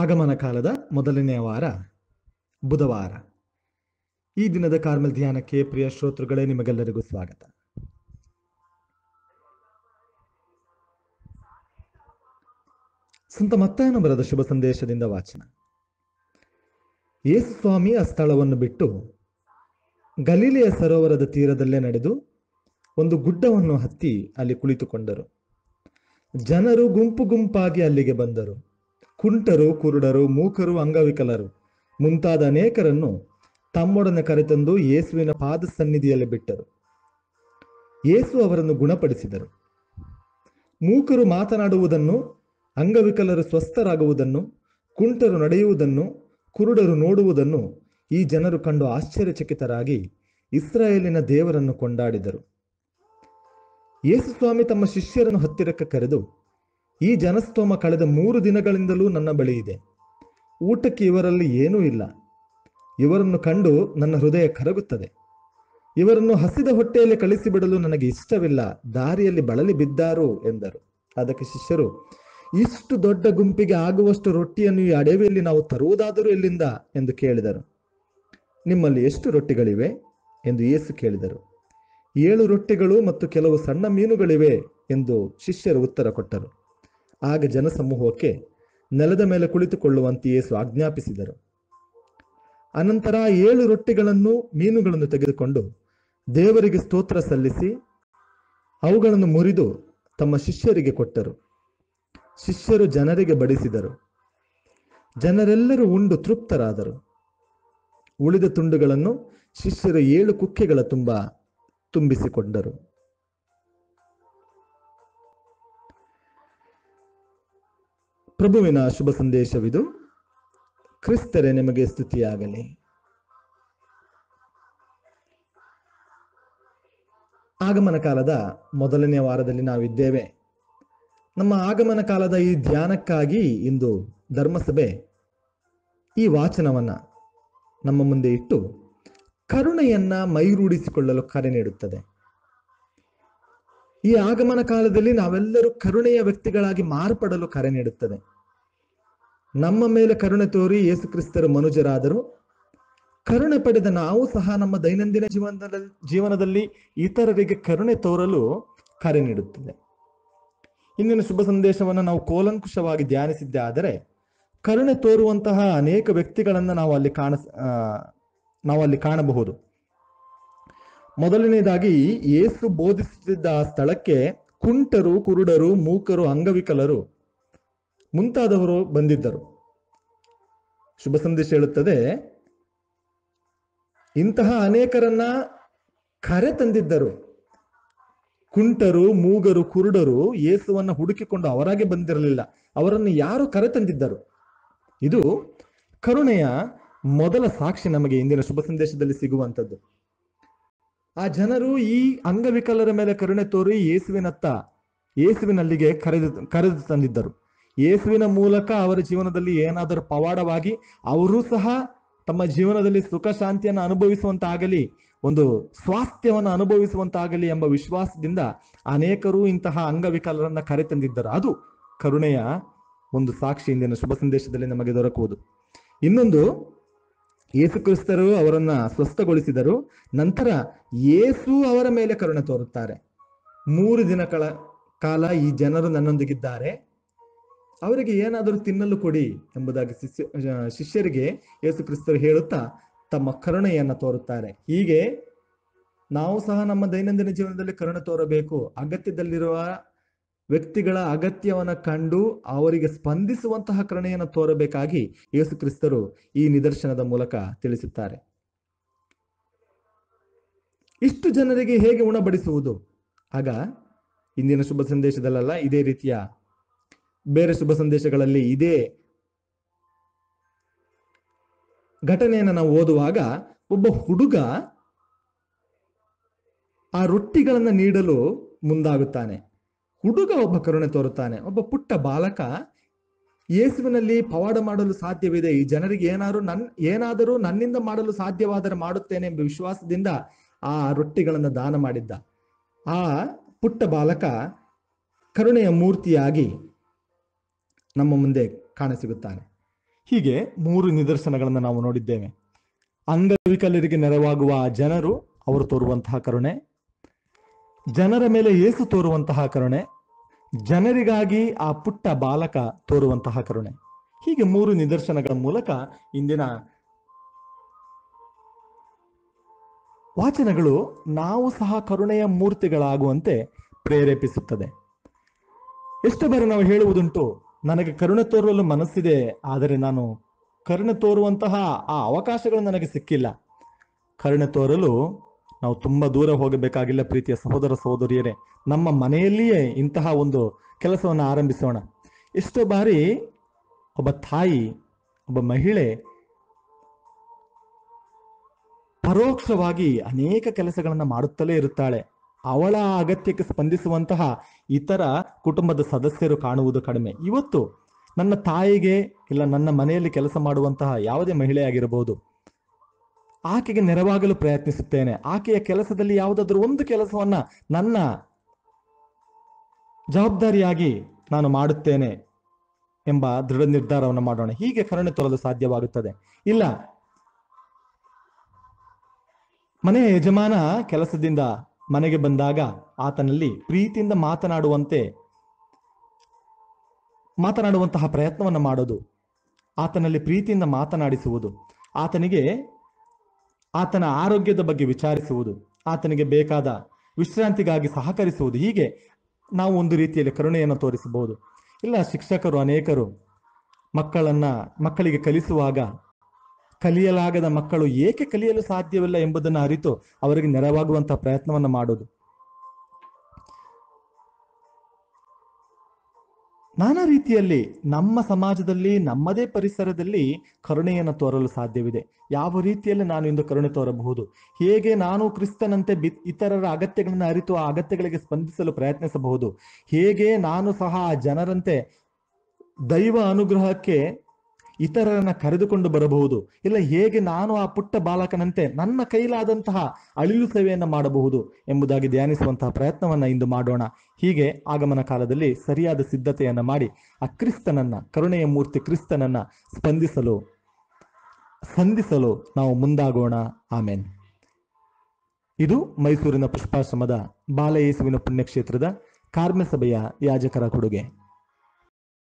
ಆಗಮನ ಕಾಲದ ಮೊದಲನೆಯ ವಾರ ಬುಧವಾರ ಈ ದಿನದ ಕಾರ್ಮೆಲ್ ಧ್ಯಾನಕ್ಕೆ ಪ್ರಿಯ ಶ್ರೋತೃಗಳೇ ನಿಮಗೆಲ್ಲರಿಗೂ ಸ್ವಾಗತ ಸಂತ ಮತ್ತಾಯನ ಬರೆದ ಶುಭ ಸಂದೇಶದಿಂದ ವಾಚನ ಯೇಸು ಸ್ವಾಮಿ ಆ ಸ್ಥಳವನ್ನು ಬಿಟ್ಟು ಗಲೀಲೆಯ ಸರೋವರದ ತೀರದಲ್ಲೇ ನಡೆದು ಒಂದು ಗುಡ್ಡವನ್ನು ಹತ್ತಿ ಅಲ್ಲಿ ಕುಳಿತುಕೊಂಡರು ಜನರು ಗುಂಪು ಗುಂಪಾಗಿ ಅಲ್ಲಿಗೆ ಬಂದರು ಕುಂಟರು ಕುರುಡರು ಮೂಕರು ಅಂಗವಿಕಲರು ಮುಂತಾದ ಅನೇಕರನ್ನು ತಮ್ಮೊಡನೆ ಕರೆತಂದು ಯೇಸುವಿನ ಪಾದ ಸನ್ನಿಧಿಯಲ್ಲಿ ಬಿಟ್ಟರು ಯೇಸು ಅವರನ್ನು ಗುಣಪಡಿಸಿದರು ಮೂಕರು ಮಾತನಾಡುವುದನ್ನು ಅಂಗವಿಕಲರು ಸ್ವಸ್ಥರಾಗುವುದನ್ನು ಕುಂಟರು ನಡೆಯುವುದನ್ನು ಕುರುಡರು ನೋಡುವುದನ್ನು ಈ ಜನರು ಕಂಡು ಆಶ್ಚರ್ಯಚಕಿತರಾಗಿ ಇಸ್ರಾಯೇಲಿನ ದೇವರನ್ನು ಕೊಂಡಾಡಿದರು ಯೇಸುಸ್ವಾಮಿ ತಮ್ಮ ಶಿಷ್ಯರನ್ನು ಹತ್ತಿರಕ್ಕೆ ಕರೆದು ಈ ಜನಸ್ತೋಮ ಕಳೆದ ಮೂರು ದಿನಗಳಿಂದಲೂ ನನ್ನ ಬಳಿ ಇದೆ ಊಟಕ್ಕೆ ಇವರಲ್ಲಿ ಏನೂ ಇಲ್ಲ ಇವರನ್ನು ಕಂಡು ನನ್ನ ಹೃದಯ ಕರಗುತ್ತದೆ ಇವರನ್ನು ಹಸಿದ ಹೊಟ್ಟೆಯಲ್ಲಿ ಕಳಿಸಿಬಿಡಲು ನನಗೆ ಇಷ್ಟವಿಲ್ಲ ದಾರಿಯಲ್ಲಿ ಬಳಲಿ ಬಿದ್ದಾರು ಎಂದರು ಅದಕ್ಕೆ ಶಿಷ್ಯರು ಇಷ್ಟು ದೊಡ್ಡ ಗುಂಪಿಗೆ ಆಗುವಷ್ಟು ರೊಟ್ಟಿಯನ್ನು ಈ ಅಡವಿಯಲ್ಲಿ ನಾವು ತರುವುದಾದರೂ ಎಲ್ಲಿಂದ ಎಂದು ಕೇಳಿದರು ನಿಮ್ಮಲ್ಲಿ ಎಷ್ಟು ರೊಟ್ಟಿಗಳಿವೆ ಎಂದು ಏಸು ಕೇಳಿದರು ಏಳು ರೊಟ್ಟಿಗಳು ಮತ್ತು ಕೆಲವು ಸಣ್ಣ ಮೀನುಗಳಿವೆ ಎಂದು ಶಿಷ್ಯರು ಉತ್ತರ ಕೊಟ್ಟರು ಆಗ ಜನಸಮೂಹಕ್ಕೆ ನೆಲದ ಮೇಲೆ ಕುಳಿತುಕೊಳ್ಳುವಂತೆಯೇ ಆಜ್ಞಾಪಿಸಿದರು ಅನಂತರ ಏಳು ರೊಟ್ಟಿಗಳನ್ನು ಮೀನುಗಳನ್ನು ತೆಗೆದುಕೊಂಡು ದೇವರಿಗೆ ಸ್ತೋತ್ರ ಸಲ್ಲಿಸಿ ಅವುಗಳನ್ನು ಮುರಿದು ತಮ್ಮ ಶಿಷ್ಯರಿಗೆ ಕೊಟ್ಟರು ಶಿಷ್ಯರು ಜನರಿಗೆ ಬಡಿಸಿದರು ಜನರೆಲ್ಲರೂ ಉಂಡು ತೃಪ್ತರಾದರು ಉಳಿದ ತುಂಡುಗಳನ್ನು ಶಿಷ್ಯರು ಏಳು ಕುಕ್ಕೆಗಳ ತುಂಬ ತುಂಬಿಸಿಕೊಂಡರು ಪ್ರಭುವಿನ ಶುಭ ಸಂದೇಶವಿದು ಕ್ರಿಸ್ತರೆ ನಿಮಗೆ ಸ್ತುತಿಯಾಗಲಿ ಆಗಮನ ಕಾಲದ ಮೊದಲನೇ ವಾರದಲ್ಲಿ ನಾವಿದ್ದೇವೆ ನಮ್ಮ ಆಗಮನ ಕಾಲದ ಈ ಧ್ಯಾನಕ್ಕಾಗಿ ಇಂದು ಧರ್ಮಸಭೆ ಈ ವಾಚನವನ್ನ ನಮ್ಮ ಮುಂದೆ ಇಟ್ಟು ಕರುಣೆಯನ್ನ ಮೈರೂಡಿಸಿಕೊಳ್ಳಲು ಕರೆ ನೀಡುತ್ತದೆ ಈ ಆಗಮನ ಕಾಲದಲ್ಲಿ ನಾವೆಲ್ಲರೂ ಕರುಣೆಯ ವ್ಯಕ್ತಿಗಳಾಗಿ ಮಾರ್ಪಡಲು ಕರೆ ನೀಡುತ್ತದೆ ನಮ್ಮ ಮೇಲೆ ಕರುಣೆ ತೋರಿ ಯೇಸು ಕ್ರಿಸ್ತರು ಮನುಜರಾದರು ಕರುಣೆ ಪಡೆದ ನಾವು ಸಹ ನಮ್ಮ ದೈನಂದಿನ ಜೀವನದಲ್ಲಿ ಜೀವನದಲ್ಲಿ ಇತರರಿಗೆ ಕರುಣೆ ತೋರಲು ಕರೆ ನೀಡುತ್ತದೆ ಇಂದಿನ ಶುಭ ಸಂದೇಶವನ್ನು ನಾವು ಕೋಲಂಕುಷವಾಗಿ ಧ್ಯಾನಿಸಿದ್ದೆ ಆದರೆ ಕರುಣೆ ತೋರುವಂತಹ ಅನೇಕ ವ್ಯಕ್ತಿಗಳನ್ನು ನಾವು ಅಲ್ಲಿ ಕಾಣ ನಾವು ಅಲ್ಲಿ ಕಾಣಬಹುದು ಮೊದಲನೆಯದಾಗಿ ಏಸು ಬೋಧಿಸುತ್ತಿದ್ದ ಆ ಸ್ಥಳಕ್ಕೆ ಕುಂಟರು ಕುರುಡರು ಮೂಕರು ಅಂಗವಿಕಲರು ಮುಂತಾದವರು ಬಂದಿದ್ದರು ಶುಭ ಸಂದೇಶ ಹೇಳುತ್ತದೆ ಇಂತಹ ಅನೇಕರನ್ನ ಕರೆ ತಂದಿದ್ದರು ಕುಂಟರು ಮೂಗರು ಕುರುಡರು ಏಸುವನ್ನ ಹುಡುಕಿಕೊಂಡು ಅವರಾಗೆ ಬಂದಿರಲಿಲ್ಲ ಅವರನ್ನು ಯಾರು ಕರೆ ತಂದಿದ್ದರು ಇದು ಕರುಣೆಯ ಮೊದಲ ಸಾಕ್ಷಿ ನಮಗೆ ಇಂದಿನ ಶುಭ ಸಂದೇಶದಲ್ಲಿ ಸಿಗುವಂಥದ್ದು ಆ ಜನರು ಈ ಅಂಗವಿಕಲರ ಮೇಲೆ ಕರುಣೆ ತೋರಿ ಏಸುವಿನತ್ತ ಏಸುವಿನಲ್ಲಿಗೆ ಕರೆದು ಕರೆದು ತಂದಿದ್ದರು ಯೇಸುವಿನ ಮೂಲಕ ಅವರ ಜೀವನದಲ್ಲಿ ಏನಾದರೂ ಪವಾಡವಾಗಿ ಅವರು ಸಹ ತಮ್ಮ ಜೀವನದಲ್ಲಿ ಸುಖ ಶಾಂತಿಯನ್ನು ಅನುಭವಿಸುವಂತಾಗಲಿ ಒಂದು ಸ್ವಾಸ್ಥ್ಯವನ್ನು ಅನುಭವಿಸುವಂತಾಗಲಿ ಎಂಬ ವಿಶ್ವಾಸದಿಂದ ಅನೇಕರು ಇಂತಹ ಅಂಗವಿಕಲರನ್ನ ಕರೆತಂದಿದ್ದರು ಅದು ಕರುಣೆಯ ಒಂದು ಸಾಕ್ಷಿ ಇಂದಿನ ಶುಭ ಸಂದೇಶದಲ್ಲಿ ನಮಗೆ ದೊರಕುವುದು ಇನ್ನೊಂದು ಕ್ರಿಸ್ತರು ಅವರನ್ನ ಸ್ವಸ್ಥಗೊಳಿಸಿದರು ನಂತರ ಯೇಸು ಅವರ ಮೇಲೆ ಕರುಣೆ ತೋರುತ್ತಾರೆ ಮೂರು ದಿನಗಳ ಕಾಲ ಈ ಜನರು ನನ್ನೊಂದಿಗಿದ್ದಾರೆ ಅವರಿಗೆ ಏನಾದರೂ ತಿನ್ನಲು ಕೊಡಿ ಎಂಬುದಾಗಿ ಶಿಷ್ಯ ಶಿಷ್ಯರಿಗೆ ಯೇಸು ಕ್ರಿಸ್ತರು ಹೇಳುತ್ತಾ ತಮ್ಮ ಕರುಣೆಯನ್ನು ತೋರುತ್ತಾರೆ ಹೀಗೆ ನಾವು ಸಹ ನಮ್ಮ ದೈನಂದಿನ ಜೀವನದಲ್ಲಿ ಕರುಣೆ ತೋರಬೇಕು ಅಗತ್ಯದಲ್ಲಿರುವ ವ್ಯಕ್ತಿಗಳ ಅಗತ್ಯವನ್ನು ಕಂಡು ಅವರಿಗೆ ಸ್ಪಂದಿಸುವಂತಹ ಕ್ರಣೆಯನ್ನು ತೋರಬೇಕಾಗಿ ಯೇಸುಕ್ರಿಸ್ತರು ಕ್ರಿಸ್ತರು ಈ ನಿದರ್ಶನದ ಮೂಲಕ ತಿಳಿಸುತ್ತಾರೆ ಇಷ್ಟು ಜನರಿಗೆ ಹೇಗೆ ಉಣಬಡಿಸುವುದು ಆಗ ಇಂದಿನ ಶುಭ ಸಂದೇಶದಲ್ಲೆಲ್ಲ ಇದೇ ರೀತಿಯ ಬೇರೆ ಶುಭ ಸಂದೇಶಗಳಲ್ಲಿ ಇದೇ ಘಟನೆಯನ್ನು ನಾವು ಓದುವಾಗ ಒಬ್ಬ ಹುಡುಗ ಆ ರೊಟ್ಟಿಗಳನ್ನು ನೀಡಲು ಮುಂದಾಗುತ್ತಾನೆ ಹುಡುಗ ಒಬ್ಬ ಕರುಣೆ ತೋರುತ್ತಾನೆ ಒಬ್ಬ ಪುಟ್ಟ ಬಾಲಕ ಯೇಸುವಿನಲ್ಲಿ ಪವಾಡ ಮಾಡಲು ಸಾಧ್ಯವಿದೆ ಈ ಜನರಿಗೆ ಏನಾದ್ರು ನನ್ ಏನಾದರೂ ನನ್ನಿಂದ ಮಾಡಲು ಸಾಧ್ಯವಾದರೆ ಮಾಡುತ್ತೇನೆ ಎಂಬ ವಿಶ್ವಾಸದಿಂದ ಆ ರೊಟ್ಟಿಗಳನ್ನು ದಾನ ಮಾಡಿದ್ದ ಆ ಪುಟ್ಟ ಬಾಲಕ ಕರುಣೆಯ ಮೂರ್ತಿಯಾಗಿ ನಮ್ಮ ಮುಂದೆ ಕಾಣಸಿಗುತ್ತಾನೆ ಹೀಗೆ ಮೂರು ನಿದರ್ಶನಗಳನ್ನು ನಾವು ನೋಡಿದ್ದೇವೆ ಅಂಗವಿಕಲರಿಗೆ ನೆರವಾಗುವ ಜನರು ಅವರು ತೋರುವಂತಹ ಕರುಣೆ ಜನರ ಮೇಲೆ ಏಸು ತೋರುವಂತಹ ಕರುಣೆ ಜನರಿಗಾಗಿ ಆ ಪುಟ್ಟ ಬಾಲಕ ತೋರುವಂತಹ ಕರುಣೆ ಹೀಗೆ ಮೂರು ನಿದರ್ಶನಗಳ ಮೂಲಕ ಇಂದಿನ ವಾಚನಗಳು ನಾವು ಸಹ ಕರುಣೆಯ ಮೂರ್ತಿಗಳಾಗುವಂತೆ ಪ್ರೇರೇಪಿಸುತ್ತದೆ ಎಷ್ಟು ಬಾರಿ ನಾವು ಹೇಳುವುದುಂಟು ನನಗೆ ಕರುಣೆ ತೋರಲು ಮನಸ್ಸಿದೆ ಆದರೆ ನಾನು ಕರುಣೆ ತೋರುವಂತಹ ಆ ಅವಕಾಶಗಳು ನನಗೆ ಸಿಕ್ಕಿಲ್ಲ ಕರುಣೆ ತೋರಲು ನಾವು ತುಂಬಾ ದೂರ ಹೋಗಬೇಕಾಗಿಲ್ಲ ಪ್ರೀತಿಯ ಸಹೋದರ ಸಹೋದರಿಯರೇ ನಮ್ಮ ಮನೆಯಲ್ಲಿಯೇ ಇಂತಹ ಒಂದು ಕೆಲಸವನ್ನು ಆರಂಭಿಸೋಣ ಎಷ್ಟೋ ಬಾರಿ ಒಬ್ಬ ತಾಯಿ ಒಬ್ಬ ಮಹಿಳೆ ಪರೋಕ್ಷವಾಗಿ ಅನೇಕ ಕೆಲಸಗಳನ್ನು ಮಾಡುತ್ತಲೇ ಇರುತ್ತಾಳೆ ಅವಳ ಅಗತ್ಯಕ್ಕೆ ಸ್ಪಂದಿಸುವಂತಹ ಇತರ ಕುಟುಂಬದ ಸದಸ್ಯರು ಕಾಣುವುದು ಕಡಿಮೆ ಇವತ್ತು ನನ್ನ ತಾಯಿಗೆ ಇಲ್ಲ ನನ್ನ ಮನೆಯಲ್ಲಿ ಕೆಲಸ ಮಾಡುವಂತಹ ಯಾವುದೇ ಮಹಿಳೆ ಆಗಿರಬಹುದು ಆಕೆಗೆ ನೆರವಾಗಲು ಪ್ರಯತ್ನಿಸುತ್ತೇನೆ ಆಕೆಯ ಕೆಲಸದಲ್ಲಿ ಯಾವುದಾದ್ರೂ ಒಂದು ಕೆಲಸವನ್ನ ನನ್ನ ಜವಾಬ್ದಾರಿಯಾಗಿ ನಾನು ಮಾಡುತ್ತೇನೆ ಎಂಬ ದೃಢ ನಿರ್ಧಾರವನ್ನು ಮಾಡೋಣ ಹೀಗೆ ಕರುಣೆ ತೋರಲು ಸಾಧ್ಯವಾಗುತ್ತದೆ ಇಲ್ಲ ಮನೆಯ ಯಜಮಾನ ಕೆಲಸದಿಂದ ಮನೆಗೆ ಬಂದಾಗ ಆತನಲ್ಲಿ ಪ್ರೀತಿಯಿಂದ ಮಾತನಾಡುವಂತೆ ಮಾತನಾಡುವಂತಹ ಪ್ರಯತ್ನವನ್ನು ಮಾಡೋದು ಆತನಲ್ಲಿ ಪ್ರೀತಿಯಿಂದ ಮಾತನಾಡಿಸುವುದು ಆತನಿಗೆ ಆತನ ಆರೋಗ್ಯದ ಬಗ್ಗೆ ವಿಚಾರಿಸುವುದು ಆತನಿಗೆ ಬೇಕಾದ ವಿಶ್ರಾಂತಿಗಾಗಿ ಸಹಕರಿಸುವುದು ಹೀಗೆ ನಾವು ಒಂದು ರೀತಿಯಲ್ಲಿ ಕರುಣೆಯನ್ನು ತೋರಿಸಬಹುದು ಇಲ್ಲ ಶಿಕ್ಷಕರು ಅನೇಕರು ಮಕ್ಕಳನ್ನ ಮಕ್ಕಳಿಗೆ ಕಲಿಸುವಾಗ ಕಲಿಯಲಾಗದ ಮಕ್ಕಳು ಏಕೆ ಕಲಿಯಲು ಸಾಧ್ಯವಿಲ್ಲ ಎಂಬುದನ್ನು ಅರಿತು ಅವರಿಗೆ ನೆರವಾಗುವಂತಹ ಪ್ರಯತ್ನವನ್ನು ಮಾಡೋದು ನಾನಾ ರೀತಿಯಲ್ಲಿ ನಮ್ಮ ಸಮಾಜದಲ್ಲಿ ನಮ್ಮದೇ ಪರಿಸರದಲ್ಲಿ ಕರುಣೆಯನ್ನು ತೋರಲು ಸಾಧ್ಯವಿದೆ ಯಾವ ರೀತಿಯಲ್ಲಿ ನಾನು ಇಂದು ಕರುಣೆ ತೋರಬಹುದು ಹೇಗೆ ನಾನು ಕ್ರಿಸ್ತನಂತೆ ಬಿ ಇತರರ ಅಗತ್ಯಗಳನ್ನು ಅರಿತು ಆ ಅಗತ್ಯಗಳಿಗೆ ಸ್ಪಂದಿಸಲು ಪ್ರಯತ್ನಿಸಬಹುದು ಹೇಗೆ ನಾನು ಸಹ ಆ ಜನರಂತೆ ದೈವ ಅನುಗ್ರಹಕ್ಕೆ ಇತರರನ್ನ ಕರೆದುಕೊಂಡು ಬರಬಹುದು ಇಲ್ಲ ಹೇಗೆ ನಾನು ಆ ಪುಟ್ಟ ಬಾಲಕನಂತೆ ನನ್ನ ಕೈಲಾದಂತಹ ಅಳಿಲು ಸೇವೆಯನ್ನು ಮಾಡಬಹುದು ಎಂಬುದಾಗಿ ಧ್ಯಾನಿಸುವಂತಹ ಪ್ರಯತ್ನವನ್ನ ಇಂದು ಮಾಡೋಣ ಹೀಗೆ ಆಗಮನ ಕಾಲದಲ್ಲಿ ಸರಿಯಾದ ಸಿದ್ಧತೆಯನ್ನ ಮಾಡಿ ಆ ಕ್ರಿಸ್ತನನ್ನ ಕರುಣೆಯ ಮೂರ್ತಿ ಕ್ರಿಸ್ತನನ್ನ ಸ್ಪಂದಿಸಲು ಸ್ಪಂದಿಸಲು ನಾವು ಮುಂದಾಗೋಣ ಆಮೇನ್ ಇದು ಮೈಸೂರಿನ ಪುಷ್ಪಾಶ್ರಮದ ಬಾಲಯೇಸುವಿನ ಪುಣ್ಯಕ್ಷೇತ್ರದ ಕಾರ್ಮಸಭೆಯ ಯಾಜಕರ ಕೊಡುಗೆ